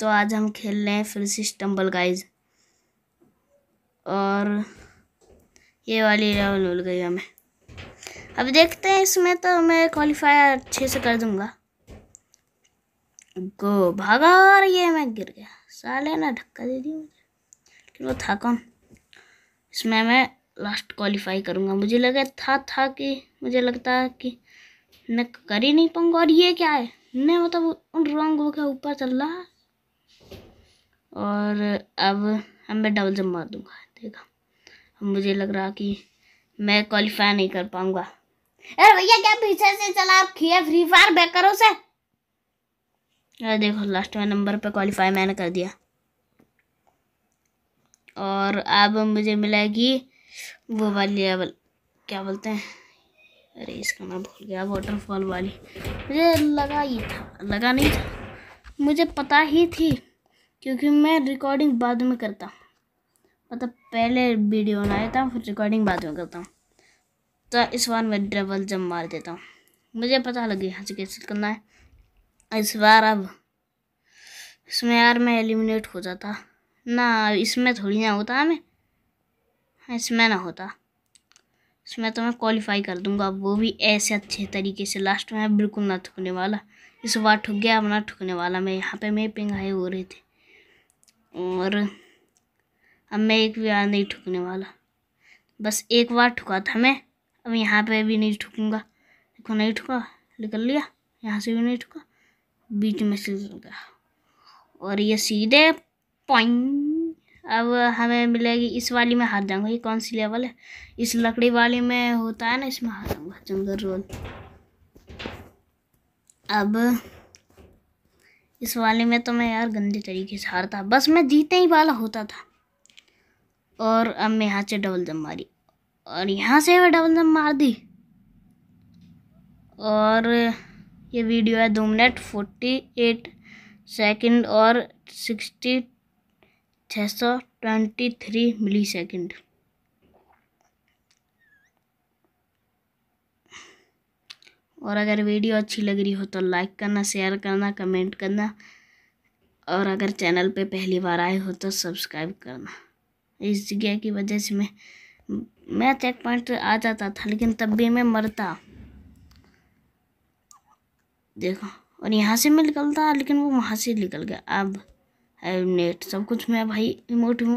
तो आज हम खेल रहे हैं फिर से स्टम्बल गाइज और ये वाली लेवल मिल गई हमें अब देखते हैं इसमें तो मैं क्वालिफाई अच्छे से कर दूंगा गो भागा और ये मैं गिर गया साले ना धक्का दे दी मुझे लेकिन वो था कौन इसमें मैं लास्ट क्वालिफाई करूंगा मुझे लगा था था कि मुझे लगता कि मैं कर ही नहीं पाऊंगा और ये क्या है मैं मतलब उन रॉन्ग हो के ऊपर चल रहा है और अब अब मैं डबल जम मार दूँगा देखा अब मुझे लग रहा कि मैं क्वालिफाई नहीं कर पाऊँगा अरे भैया क्या पीछे से चला आप फ्री फायर बैक करो से अरे देखो लास्ट में नंबर पे क्वालिफाई मैंने कर दिया और अब मुझे मिलेगी वो वाली लेवल क्या बोलते हैं अरे इसका मैं भूल गया वाटरफॉल वाली मुझे लगा ही था लगा नहीं था मुझे पता ही थी क्योंकि मैं रिकॉर्डिंग बाद में करता हूँ मतलब पहले वीडियो बनाया हूँ फिर रिकॉर्डिंग बाद में करता हूँ तो इस बार मैं डबल जम मार देता हूँ मुझे पता लग गया कैसे करना है इस बार अब इसमें यार मैं एलिमिनेट हो जाता ना इसमें थोड़ी ना होता हमें इसमें ना होता इसमें तो मैं क्वालिफाई कर दूंगा वो भी ऐसे अच्छे तरीके से लास्ट में बिल्कुल ना ठुकने वाला इस बार ठुक गया अब ना ठुकने वाला मैं यहाँ पे मेरे पिंग हाई हो रहे थे और अब मैं एक भी बार नहीं ठुकने वाला बस एक बार ठुका था मैं अब यहाँ पे भी नहीं ठुकूँगा देखो नहीं ठुका निकल लिया यहाँ से भी नहीं ठुका बीच में से गया और ये सीधे पॉइंट अब हमें मिलेगी इस वाली में हाथ जाऊँगा ये कौन सी लेवल है इस लकड़ी वाली में होता है ना इसमें हाथ जाऊँगा जंगल रोल अब इस वाले में तो मैं यार गंदे तरीके से हारता बस मैं जीते ही वाला होता था और अब मैं यहाँ से डबल दम मारी और यहाँ से मैं डबल दम मार दी और ये वीडियो है दो मिनट फोर्टी एट सेकेंड और सिक्सटी छः सौ ट्वेंटी थ्री मिली सेकेंड और अगर वीडियो अच्छी लग रही हो तो लाइक करना शेयर करना कमेंट करना और अगर चैनल पे पहली बार आए हो तो सब्सक्राइब करना इस जगह की वजह से मैं मैं चेक पॉइंट आ जाता था लेकिन तब भी मैं मरता देखो और यहाँ से मैं निकलता लेकिन वो वहाँ से निकल गया अब नेट सब कुछ मैं भाई इमोट इमोट